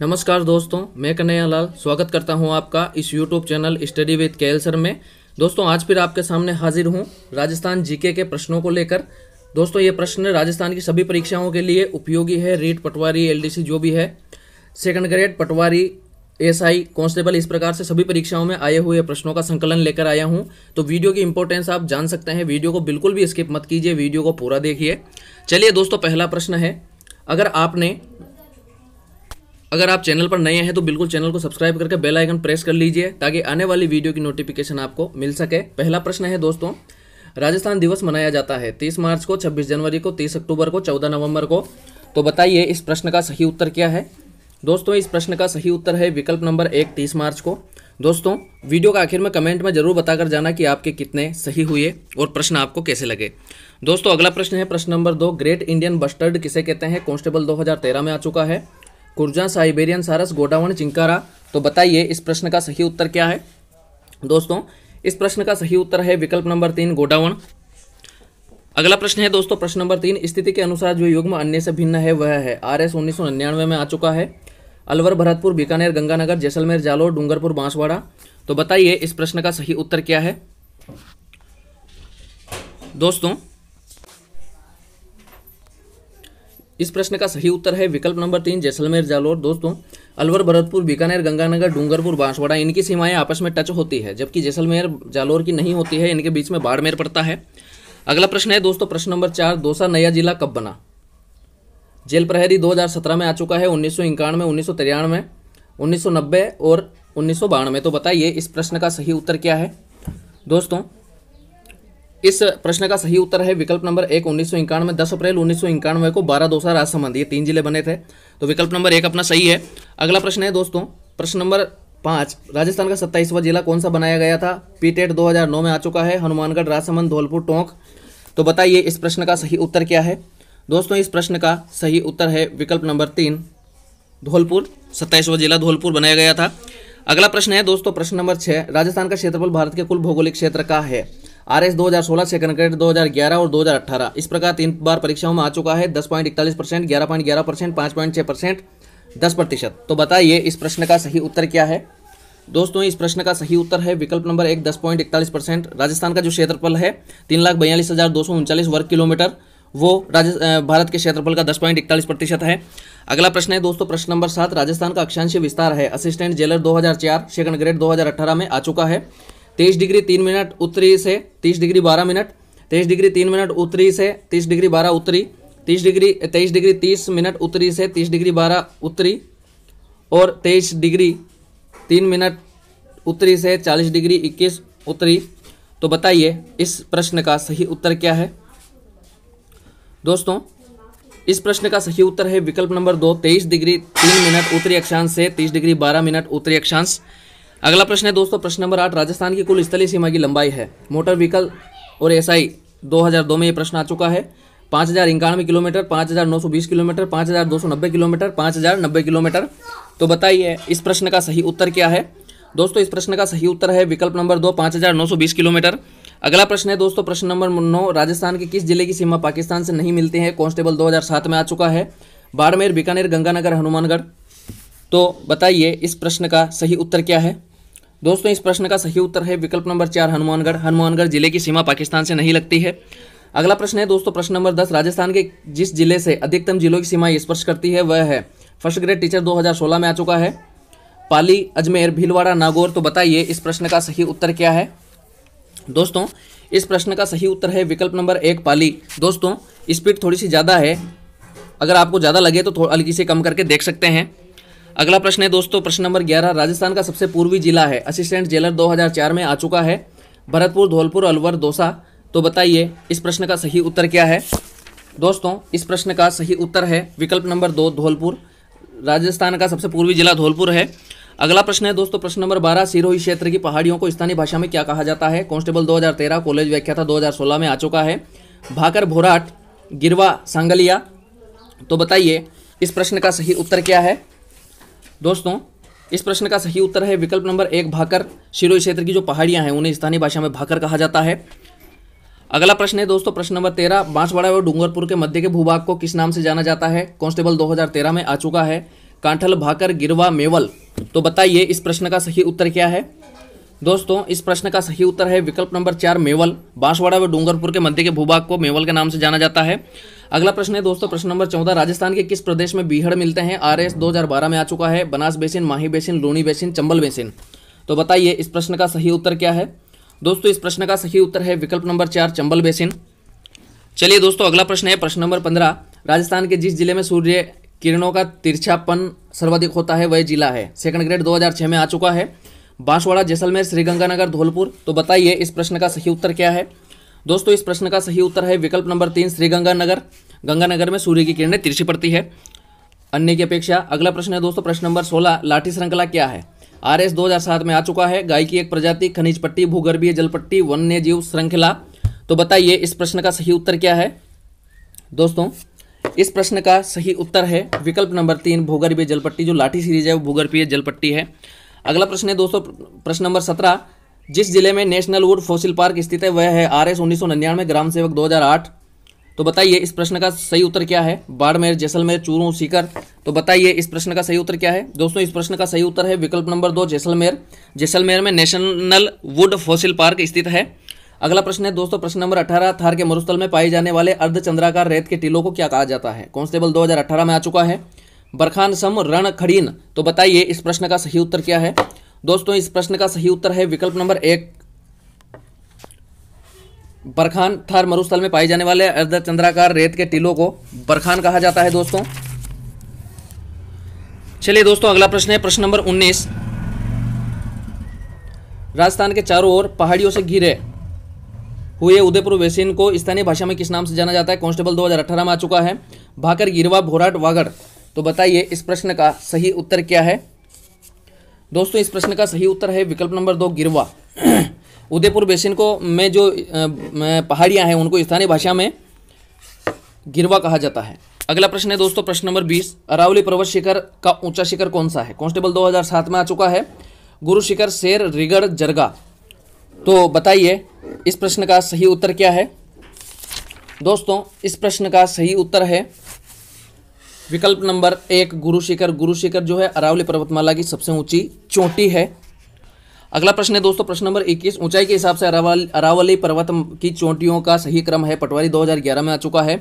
नमस्कार दोस्तों मैं कन्हैया लाल स्वागत करता हूं आपका इस YouTube channel study with K sir में दोस्तों आज फिर आपके सामने हाजिर हूं राजस्थान जीके के प्रश्नों को लेकर दोस्तों ये प्रश्न राजस्थान की सभी परीक्षाओं के लिए उपयोगी है रीट पटवारी एलडीसी जो भी है सेकंड ग्रेड पटवारी एसआई कांस्टेबल इस प्रकार से सभी परीक्षाओं में आए हुए प्रश्नों का संकलन लेकर आया हूं तो वीडियो की इंपॉर्टेंस आप जान सकते हैं वीडियो को बिल्कुल भी स्किप मत कीजिए वीडियो को पूरा देखिए चलिए दोस्तों पहला प्रश्न है अगर आपने अगर आप चैनल पर नए हैं तो बिल्कुल चैनल को सब्सक्राइब करके बेल आइकन प्रेस कर लीजिए ताकि आने वाली वीडियो की नोटिफिकेशन आपको मिल सके पहला प्रश्न है दोस्तों राजस्थान दिवस मनाया जाता है तीस मार्च को छब्बीस जनवरी को तीस अक्टूबर को चौदह नवंबर को तो बताइए इस प्रश्न का सही उत्तर क्या है दोस्तों इस प्रश्न का सही उत्तर है विकल्प नंबर एक तीस मार्च को दोस्तों वीडियो का आखिर में कमेंट में जरूर बताकर जाना कि आपके कितने सही हुए और प्रश्न आपको कैसे लगे दोस्तों अगला प्रश्न है प्रश्न नंबर दो ग्रेट इंडियन बस्टर्ड किसे कहते हैं कांस्टेबल 2013 में आ चुका है कुर्जा साइबेरियन सारस गोडावन चिंकारा तो बताइए इस प्रश्न का सही उत्तर क्या है दोस्तों इस प्रश्न का सही उत्तर है विकल्प नंबर तीन गोडावन अगला प्रश्न है दोस्तों प्रश्न नंबर तीन स्थिति के अनुसार जो युग्म अन्य से भिन्न है वह है आर एस उन्नीस में आ चुका है अलवर भरतपुर बीकानेर गंगानगर जैसलमेर जालोर डूंगरपुर बांसवाड़ा तो बताइए इस प्रश्न का सही उत्तर क्या है दोस्तों इस प्रश्न का सही उत्तर है विकल्प नंबर तीन जैसलमेर जालोर दोस्तों अलवर भरतपुर बीकानेर गंगानगर डूंगरपुर बांसवाड़ा इनकी सीमाएं आपस में टच होती है जबकि जैसलमेर जालोर की नहीं होती है इनके बीच में बाड़मेर पड़ता है अगला प्रश्न है दोस्तों प्रश्न नंबर चार दोसा नया जिला कब बना जेल प्रहरी 2017 में आ चुका है उन्नीस सौ इक्यानवे उन्नीस सौ तिरानवे उन्नीस सौ नब्बे और उन्नीस सौ बानवे तो बताइए इस प्रश्न का सही उत्तर क्या है दोस्तों इस प्रश्न का सही उत्तर है विकल्प नंबर एक उन्नीस सौ इक्यानवे दस अप्रैल उन्नीस सौ इक्यानवे को बारह दोसा राज ये तीन जिले बने थे तो विकल्प नंबर एक अपना सही है अगला प्रश्न है दोस्तों प्रश्न नंबर पाँच राजस्थान का सत्ताईसवा जिला कौन सा बनाया गया था पीटेट 2009 में आ चुका है हनुमानगढ़ राजसमंद धौलपुर टोंक तो बताइए इस प्रश्न का सही उत्तर क्या है दोस्तों इस प्रश्न का सही उत्तर है विकल्प नंबर तीन धौलपुर सत्ताईसवा जिला धौलपुर बनाया गया था अगला प्रश्न है दोस्तों प्रश्न नंबर छः राजस्थान का क्षेत्रफल भारत के कुल भौगोलिक क्षेत्र का है आर एस दो हजार सोलह सेकंड ग्रेड दो हजार ग्यारह और दो हजार अठारह इस प्रकार तीन बार परीक्षाओं में आ चुका है दस पॉइंट इकतालीस परसेंट ग्यारह पॉइंट ग्यारह परसेंट पांच पॉइंट छह परसेंट दस प्रतिशत तो बताइए इस प्रश्न का सही उत्तर क्या है दोस्तों इस प्रश्न का सही उत्तर है विकल्प नंबर एक दस पॉइंट इकतालीस परसेंट राजस्थान का जो क्षेत्रफल है तीन लाख बयालीस हज़ार दो सौ उनचालीस वर्ग किलोमीटर वो राजस्थान भारत के क्षेत्रफल का दस पॉइंट इकतालीस प्रतिशत है अगला प्रश्न है दोस्तों प्रश्न नंबर सात राजस्थान का अक्षांश विस्तार है असिस्टेंट जेलर दो हजार चार सेकंड ग्रेड अठारह में आ चुका है तेईस डिग्री तीन मिनट उत्तरी से तीस डिग्री बारह मिनट तेईस डिग्री तीन मिनट उत्तरी से तीस डिग्री बारह उत्तरी तीस डिग्री तेईस डिग्री तीस मिनट उत्तरी से तीस डिग्री बारह उत्तरी और तेईस डिग्री तीन मिनट उत्तरी से चालीस डिग्री इक्कीस उत्तरी तो बताइए इस प्रश्न का सही उत्तर क्या है दोस्तों इस प्रश्न का सही उत्तर है विकल्प नंबर दो तेईस डिग्री तीन मिनट उत्तरी अक्षांश से तीस डिग्री बारह मिनट उत्तरी अक्षांश अगला प्रश्न है दोस्तों प्रश्न नंबर आठ राजस्थान की कुल स्थलीय सीमा की लंबाई है मोटर व्हीकल और एसआई 2002 में ये प्रश्न आ चुका है पाँच हज़ार इक्यानवे किलोमीटर पाँच हज़ार नौ सौ बीस किलोमीटर पाँच हज़ार दो सौ नब्बे किलोमीटर पाँच हज़ार नब्बे किलोमीटर तो बताइए इस प्रश्न का सही उत्तर क्या है दोस्तों इस प्रश्न का सही उत्तर है विकल्प नंबर दो पाँच हज़ार नौ सौ बीस किलोमीटर अगला प्रश्न है दोस्तों प्रश्न नंबर नौ राजस्थान के किस जिले की सीमा पाकिस्तान से नहीं मिलती है कॉन्स्टेबल दो में आ चुका है बाड़मेर बीकानेर गंगानगर हनुमानगढ़ तो बताइए इस प्रश्न का सही उत्तर क्या है दोस्तों इस प्रश्न का सही उत्तर है विकल्प नंबर चार हनुमानगढ़ हनुमानगढ़ जिले की सीमा पाकिस्तान से नहीं लगती है अगला प्रश्न है दोस्तों प्रश्न नंबर दस राजस्थान के जिस जिले से अधिकतम जिलों की सीमा स्पर्श करती है वह है फर्स्ट ग्रेड टीचर 2016 में आ चुका है पाली अजमेर भीलवाड़ा नागौर तो बताइए इस प्रश्न का सही उत्तर क्या है दोस्तों इस प्रश्न का सही उत्तर है विकल्प नंबर एक पाली दोस्तों स्पीड थोड़ी सी ज़्यादा है अगर आपको ज़्यादा लगे तो हल्की से कम करके देख सकते हैं अगला प्रश्न है दोस्तों प्रश्न नंबर ग्यारह राजस्थान का सबसे पूर्वी जिला है असिस्टेंट जेलर 2004 में आ चुका है भरतपुर धौलपुर अलवर दौसा तो बताइए इस प्रश्न का सही उत्तर क्या है दोस्तों इस प्रश्न का सही उत्तर है विकल्प नंबर दो धौलपुर राजस्थान का सबसे पूर्वी जिला धौलपुर है अगला प्रश्न है दोस्तों प्रश्न नंबर बारह सिरोही क्षेत्र की पहाड़ियों को स्थानीय भाषा में क्या कहा जाता है कांस्टेबल 2013 कॉलेज व्याख्या था 2016 में आ चुका है भाकर भोराट गिरवा सांगलिया तो बताइए इस प्रश्न का सही उत्तर क्या है दोस्तों इस प्रश्न का सही उत्तर है विकल्प नंबर एक भाकर शिरोई क्षेत्र की जो पहाड़ियां हैं उन्हें स्थानीय भाषा में भाकर कहा जाता है अगला प्रश्न है दोस्तों प्रश्न नंबर तेरह बांसवाड़ा व डूंगरपुर के मध्य के भूभाग को किस नाम से जाना जाता है कांस्टेबल 2013 में आ चुका है कांठल भाकर गिरवा मेवल तो बताइए इस प्रश्न का सही उत्तर क्या है दोस्तों इस प्रश्न का सही उत्तर है विकल्प नंबर चार मेवल बांसवाड़ा व डूंगरपुर के मध्य के भूभाग को मेवल के नाम से जाना जाता है अगला प्रश्न है दोस्तों प्रश्न नंबर चौदह राजस्थान के किस प्रदेश में बीहड़ मिलते हैं आर एस में आ चुका है Banas basin Mahi basin Luni basin Chambal basin तो बताइए इस प्रश्न का सही उत्तर क्या है दोस्तों इस प्रश्न का सही उत्तर है विकल्प नंबर चार चंबल बेसिन चलिए दोस्तों अगला प्रश्न है प्रश्न नंबर पंद्रह राजस्थान के जिस जिले में सूर्य किरणों का तिरछापन सर्वाधिक होता है वह जिला है सेकंड ग्रेड 2006 में आ चुका है बांसवाड़ा जैसलमेर श्रीगंगानगर धौलपुर तो बताइए इस प्रश्न का सही उत्तर क्या है दोस्तों इस प्रश्न का सही उत्तर है विकल्प नंबर तीन श्रीगंगानगर गंगानगर में सूर्य की किरणें तिरछी पड़ती है अन्य की अपेक्षा अगला प्रश्न है दोस्तों प्रश्न नंबर सोलह लाठी श्रृंखला क्या है आर एस दो हजार सात में आ चुका है गाय की एक प्रजाति खनिज पट्टी भूगर्भीय जलपट्टी वन्य जीव श्रृंखला तो बताइए इस प्रश्न का सही उत्तर क्या है दोस्तों इस प्रश्न का सही उत्तर है विकल्प नंबर तीन भूगर्भीय जलपट्टी जो लाठी सीरीज है वो भूगर्भीय जलपट्टी है अगला प्रश्न है दोस्तों प्रश्न नंबर सत्रह जिस जिले में नेशनल वुड फॉसिल पार्क स्थित है वह है आर एस उन्नीस सौ निन्यानवे ग्राम सेवक दो हज़ार आठ तो बताइए इस प्रश्न का सही उत्तर क्या है बाड़मेर जैसलमेर चूरू सीकर तो बताइए इस प्रश्न का सही उत्तर क्या है दोस्तों इस प्रश्न का सही उत्तर है विकल्प नंबर दो जैसलमेर जैसलमेर में नेशनल वुड फॉसिल पार्क स्थित है अगला प्रश्न है दोस्तों प्रश्न नंबर 18 थार के मरुस्थल में पाए जाने वाले अर्धचंद्राकार रेत के टीलों को क्या कहा जाता है कांस्टेबल 2018 में आ चुका है बरखान सम रण खड़ीन तो बताइए इस प्रश्न का सही उत्तर क्या है दोस्तों इस प्रश्न का सही उत्तर है विकल्प नंबर एक बरखान थार मरुस्थल में पाए जाने वाले अर्ध चंद्राकार रेत के टीलों को बरखान कहा जाता है दोस्तों चलिए दोस्तों अगला प्रश्न है प्रश्न नंबर 19 राजस्थान के चारों ओर पहाड़ियों से घिरे हुए उदयपुर वेसिन को स्थानीय भाषा में किस नाम से जाना जाता है कांस्टेबल 2018 में आ चुका है भाकर गिरवा भोराट वागड़ तो बताइए इस प्रश्न का सही उत्तर क्या है दोस्तों इस प्रश्न का सही उत्तर है विकल्प नंबर दो गिरवा उदयपुर बेसिन को में जो पहाड़ियां हैं उनको स्थानीय भाषा में गिरवा कहा जाता है अगला प्रश्न है दोस्तों प्रश्न नंबर 20 अरावली पर्वत शिखर का ऊंचा शिखर कौन सा है कॉन्स्टेबल 2007 में आ चुका है गुरु शिखर शेर रिगर जरगा तो बताइए इस प्रश्न का सही उत्तर क्या है दोस्तों इस प्रश्न का सही उत्तर है विकल्प नंबर एक गुरु शिखर गुरु शिखर जो है अरावली पर्वतमाला की सबसे ऊंची चोटी है अगला प्रश्न है दोस्तों प्रश्न नंबर 21 ऊंचाई के हिसाब से अरावली अरावली पर्वत की चोटियों का सही क्रम है पटवारी 2011 में आ चुका है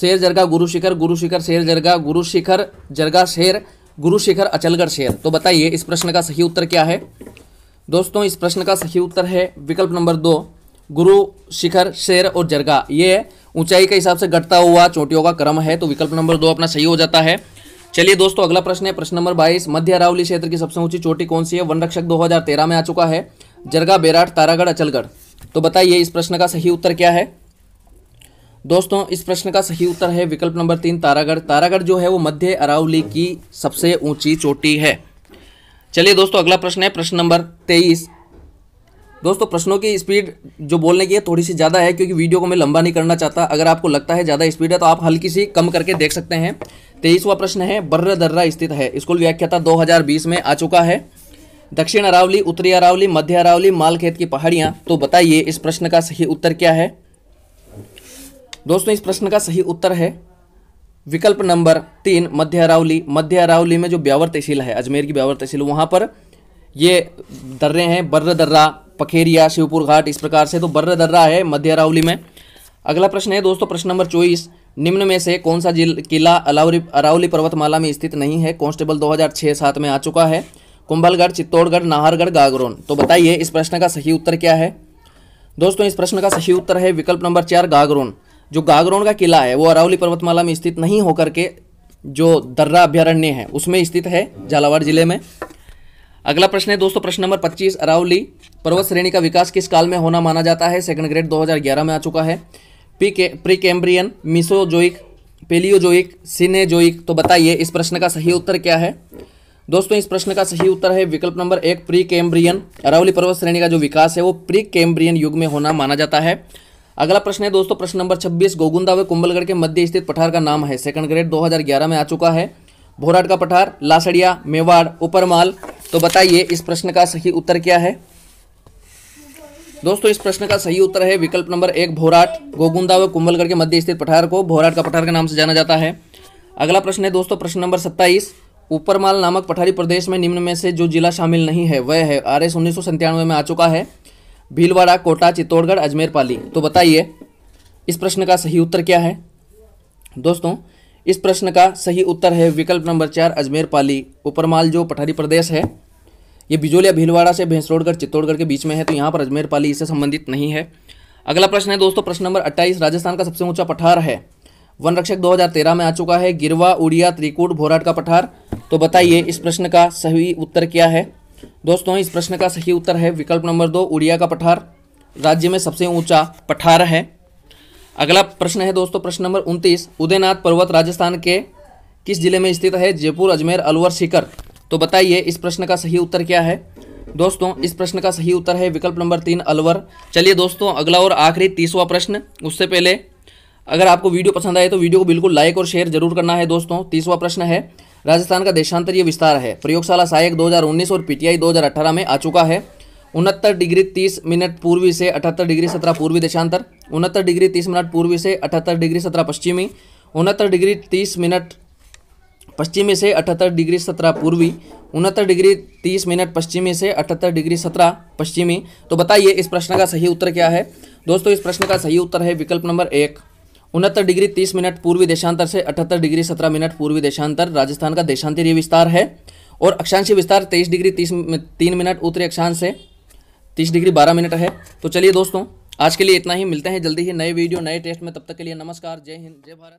शेर जरगा गुरु शिखर गुरु शिखर शेर जरगा गुरु शिखर जरगा शेर गुरु शिखर अचलगढ़ शेर तो बताइए इस प्रश्न का सही उत्तर क्या है दोस्तों इस प्रश्न का सही उत्तर है विकल्प नंबर दो गुरु शिखर शेर और जरगा ये ऊंचाई के हिसाब से घटता हुआ चोटियों का क्रम है तो विकल्प नंबर दो अपना सही हो जाता है चलिए दोस्तों अगला प्रश्न है प्रश्न नंबर बाईस मध्य अरावली क्षेत्र की सबसे ऊंची चोटी कौन सी है वन रक्षक 2013 में आ चुका है जरगा बेराट तारागढ़ अचलगढ़ तो बताइए इस प्रश्न का सही उत्तर क्या है दोस्तों इस प्रश्न का सही उत्तर है विकल्प नंबर तीन तारागढ़ तारागढ़ जो है वो मध्य अरावली की सबसे ऊंची चोटी है चलिए दोस्तों अगला प्रश्न है प्रश्न नंबर तेईस दोस्तों प्रश्नों की स्पीड जो बोलने की है थोड़ी सी ज़्यादा है क्योंकि वीडियो को मैं लंबा नहीं करना चाहता अगर आपको लगता है ज़्यादा स्पीड है तो आप हल्की सी कम करके देख सकते हैं तेईसवा प्रश्न है बर्र दर्रा स्थित है स्कूल व्याख्याता 2020 में आ चुका है दक्षिण अरावली उत्तरी अरावली मध्य अरावली मालखेत की पहाड़ियाँ तो बताइए इस प्रश्न का सही उत्तर क्या है दोस्तों इस प्रश्न का सही उत्तर है विकल्प नंबर तीन मध्य अरावली मध्य अरावली में जो ब्यावर तहसील है अजमेर की ब्यावर तहसील वहाँ पर ये दर्रे हैं बर्र दर्रा पखेरिया शिवपुर घाट इस प्रकार से तो बर्र दर्रा है मध्य अरावली में अगला प्रश्न है दोस्तों प्रश्न नंबर चौबीस निम्न में से कौन सा जिल किला अलावरी अरावली पर्वतमाला में स्थित नहीं है कांस्टेबल 2006 सात में आ चुका है कुंभलगढ़ चित्तौड़गढ़ नाहरगढ़ गागरोन तो बताइए इस प्रश्न का सही उत्तर क्या है दोस्तों इस प्रश्न का सही उत्तर है विकल्प नंबर चार गागरोन जो गागरोन का किला है वो अरावली पर्वतमाला में स्थित नहीं होकर के जो दर्रा अभ्यारण्य है उसमें स्थित है झालावाड़ जिले में अगला प्रश्न है दोस्तों प्रश्न नंबर 25 अरावली पर्वत श्रेणी का विकास किस काल में होना माना जाता है सेकंड ग्रेड 2011 में आ चुका है प्री के Precambrian Mesozoic Palaeozoic Cenozoic तो बताइए इस प्रश्न का सही उत्तर क्या है दोस्तों इस प्रश्न का सही उत्तर है विकल्प नंबर एक प्री कैम्ब्रियन अरावली पर्वत श्रेणी का जो विकास है वो प्री कैम्ब्रियन युग में होना माना जाता है अगला प्रश्न है दोस्तों प्रश्न नंबर 26 गोगुंदा व कुंबलगढ़ के मध्य स्थित पठार का नाम है सेकंड ग्रेड 2011 में आ चुका है भोराट का पठार लासड़िया मेवाड़ उपरमाल तो बताइए इस प्रश्न का सही उत्तर क्या है दोस्तों इस प्रश्न का सही उत्तर है विकल्प नंबर एक भोराट गोगुंदा व कुंभलगढ़ के मध्य स्थित पठार को भोराट का पठार के नाम से जाना जाता है अगला प्रश्न है दोस्तों प्रश्न नंबर सत्ताईस ऊपरमाल नामक पठारी प्रदेश में निम्न में से जो जिला शामिल नहीं है वह है आर एस उन्नीस में आ चुका है भीलवाड़ा कोटा चित्तौड़गढ़ अजमेर पाली तो बताइए इस प्रश्न का सही उत्तर क्या है दोस्तों इस प्रश्न का सही उत्तर है विकल्प नंबर चार अजमेर पाली उपरमाल जो पठारी प्रदेश है ये बिजोलिया भीलवाड़ा से भैंसरोडगढ़ चित्तौड़गढ़ के बीच में है तो यहाँ पर अजमेर पाली इससे संबंधित नहीं है अगला प्रश्न है दोस्तों प्रश्न नंबर 28 राजस्थान का सबसे ऊंचा पठार है वन रक्षक 2013 में आ चुका है गिरवा उड़िया त्रिकूट भोराट का पठार तो बताइए इस प्रश्न का सही उत्तर क्या है दोस्तों इस प्रश्न का सही उत्तर है विकल्प नंबर दो उड़िया का पठार राज्य में सबसे ऊंचा पठार है अगला प्रश्न है दोस्तों प्रश्न नंबर उनतीस उदयनाथ पर्वत राजस्थान के किस जिले में स्थित है जयपुर अजमेर अलवर सीकर तो बताइए इस प्रश्न का सही उत्तर क्या है दोस्तों इस प्रश्न का सही उत्तर है विकल्प नंबर तीन अलवर चलिए दोस्तों अगला और आखिरी तीसवा प्रश्न उससे पहले अगर आपको वीडियो पसंद आए तो वीडियो को बिल्कुल लाइक और शेयर जरूर करना है दोस्तों तीसवा प्रश्न है राजस्थान का देशांतरीय विस्तार है प्रयोगशाला सहायक 2019 और पीटीआई 2018 में आ चुका है उनहत्तर डिग्री तीस मिनट पूर्वी से अठहत्तर डिग्री सत्रह पूर्वी देशांतर उनहत्तर डिग्री तीस मिनट पूर्वी से अठहत्तर डिग्री सत्रह पश्चिमी उनहत्तर डिग्री तीस मिनट पश्चिमी से अठहत्तर डिग्री सत्रह पूर्वी उनहत्तर डिग्री तीस मिनट पश्चिमी से अठहत्तर डिग्री सत्रह पश्चिमी तो बताइए इस प्रश्न का सही उत्तर क्या है दोस्तों इस प्रश्न का सही उत्तर है विकल्प नंबर एक उनहत्तर डिग्री तीस मिनट पूर्वी देशांतर से अठहत्तर डिग्री सत्रह मिनट पूर्वी देशांतर राजस्थान का देशांतरीय विस्तार है और अक्षांशीय विस्तार तेईस डिग्री तीस तीन मिनट उत्तरी अक्षांश से तीस डिग्री बारह मिनट है तो चलिए दोस्तों आज के लिए इतना ही मिलते हैं जल्दी ही नए वीडियो नए टेस्ट में तब तक के लिए नमस्कार जय हिंद जय भारत